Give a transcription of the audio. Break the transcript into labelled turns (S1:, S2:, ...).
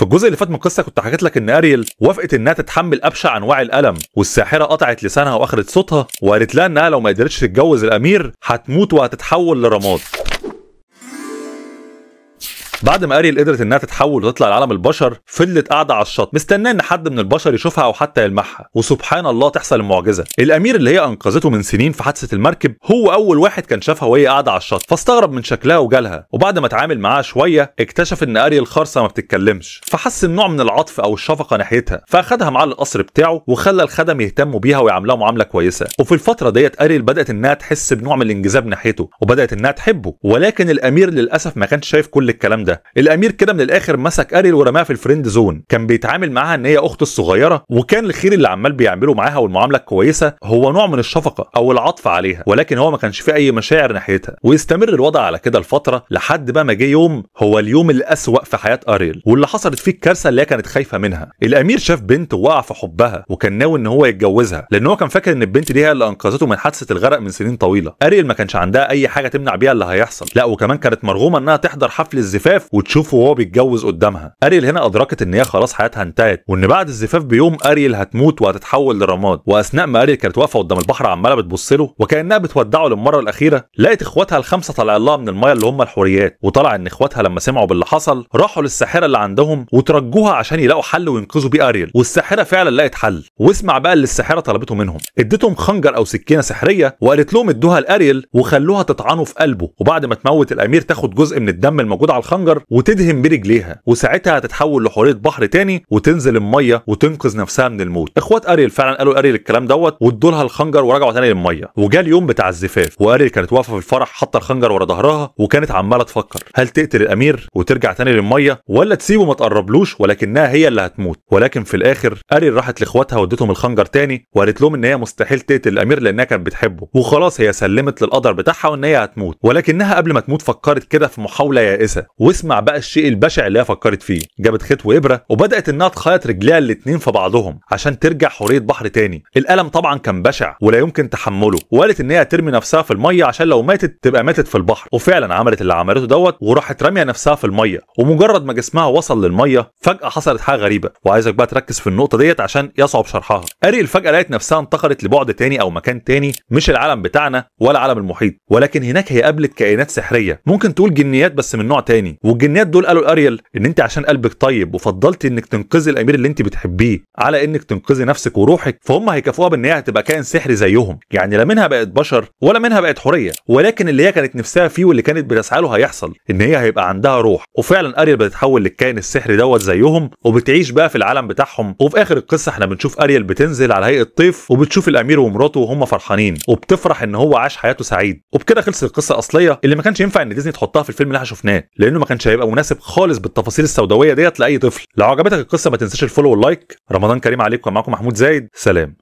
S1: في الجزء اللي فات من القصه كنت حكيت لك ان اريل وافقت انها تتحمل ابشع انواع الالم والساحره قطعت لسانها واخدت صوتها وقالت لها انها لو ما قدرتش تتجوز الامير هتموت وهتتحول لرماد بعد ما اريل قدرت انها تتحول وتطلع لعالم البشر فضلت قاعده على الشط مستناه ان حد من البشر يشوفها او حتى يلمحها وسبحان الله تحصل المعجزه الامير اللي هي انقذته من سنين في حادثه المركب هو اول واحد كان شافها وهي قاعده على الشط فاستغرب من شكلها وجالها وبعد ما اتعامل معاها شويه اكتشف ان اريل خرصه ما بتتكلمش فحس بنوع من العطف او الشفقه ناحيتها فاخدها معاه للقصر بتاعه وخلى الخدم يهتموا بيها ويعاملوها معامله كويسه وفي الفتره ديت اريل بدات انها تحس بنوع من الانجذاب ناحيته وبدات انها تحبه ولكن الامير للاسف ما كانش شايف كل الكلام ده ده الامير كده من الاخر مسك اريل ورماها في الفريند زون كان بيتعامل معاها ان هي اخته الصغيره وكان الخير اللي عمال بيعمله معاها والمعامله الكويسه هو نوع من الشفقه او العطف عليها ولكن هو ما كانش فيه اي مشاعر ناحيتها ويستمر الوضع على كده لفتره لحد بقى ما جه يوم هو اليوم الاسوا في حياه اريل واللي حصلت فيه الكارثه اللي هي كانت خايفه منها الامير شاف بنت وقع في حبها وكان ناوي ان هو يتجوزها لان هو كان فاكر ان البنت دي هي اللي انقذته من حادثه الغرق من سنين طويله اريل ما كانش عندها اي حاجه تمنع بيها اللي هيحصل لا وكمان كانت مرغومه انها تحضر حفل الزفاف الزفاف وتشوفه وهو بيتجوز قدامها اريل هنا ادركت ان هي خلاص حياتها انتهت وان بعد الزفاف بيوم اريل هتموت وهتتحول لرماد واثناء ما اريل كانت واقفه قدام البحر عماله بتبص له وكانها بتودعه للمره الاخيره لقت اخواتها الخمسه طالعين لها من المايه اللي هم الحوريات وطلع ان اخواتها لما سمعوا باللي حصل راحوا للساحره اللي عندهم وترجوها عشان يلاقوا حل وينقذوا بيه اريل والساحره فعلا لقت حل واسمع بقى اللي الساحره طلبته منهم اديتهم خنجر او سكينه سحريه وقالت لهم ادوها لاريل وخلوها تطعنه في قلبه وبعد ما تموت الامير تاخد جزء من الدم الموجود على الخنجر شجر وتدهن برجليها وساعتها هتتحول لحوريه بحر تاني وتنزل الميه وتنقذ نفسها من الموت اخوات اريل فعلا قالوا اريل الكلام دوت وادوا لها الخنجر ورجعوا تاني للميه وجا اليوم بتاع الزفاف واريل كانت واقفه في الفرح حاطه الخنجر ورا ظهرها وكانت عماله تفكر هل تقتل الامير وترجع تاني للميه ولا تسيبه ما تقربلوش ولكنها هي اللي هتموت ولكن في الاخر اريل راحت لاخواتها وادتهم الخنجر تاني وقالت لهم ان هي مستحيل تقتل الامير لانها كانت بتحبه وخلاص هي سلمت للقدر بتاعها وان هي هتموت ولكنها قبل ما تموت فكرت كده في محاوله يائسه اسمع بقى الشيء البشع اللي هي فكرت فيه جابت خيط وابره وبدات انها تخيط رجليها الاتنين في بعضهم عشان ترجع حوريه بحر تاني الالم طبعا كان بشع ولا يمكن تحمله وقالت ان هي ترمي نفسها في الميه عشان لو ماتت تبقى ماتت في البحر وفعلا عملت اللي عملته دوت وراحت راميه نفسها في الميه ومجرد ما جسمها وصل للميه فجاه حصلت حاجه غريبه وعايزك بقى تركز في النقطه ديت عشان يصعب شرحها اريل فجاه لقت نفسها انتقلت لبعد تاني او مكان تاني مش العالم بتاعنا ولا عالم المحيط ولكن هناك هي قابلت كائنات سحريه ممكن تقول جنيات بس من نوع تاني والجنيات دول قالوا لاريال ان انت عشان قلبك طيب وفضلت انك تنقذي الامير اللي انت بتحبيه على انك تنقذي نفسك وروحك فهم هيكافئوها بان هي هتبقى كائن سحري زيهم يعني لا منها بقت بشر ولا منها بقت حريه ولكن اللي هي كانت نفسها فيه واللي كانت بتسعى له هيحصل ان هي هيبقى عندها روح وفعلا اريال بتتحول للكائن السحري دوت زيهم وبتعيش بقى في العالم بتاعهم وفي اخر القصه احنا بنشوف اريال بتنزل على هيئه طيف وبتشوف الامير ومراته وهم فرحانين وبتفرح ان هو عاش حياته سعيد وبكده خلصت القصه الاصليه اللي ما كانش ينفع ان ديزني تحطها في الفيلم اللي احنا شفناه لانه ما كانش هيبقى مناسب خالص بالتفاصيل السوداويه ديت لاي طفل لو عجبتك القصه ما تنساش الفولو واللايك رمضان كريم عليكم معاكم محمود زايد سلام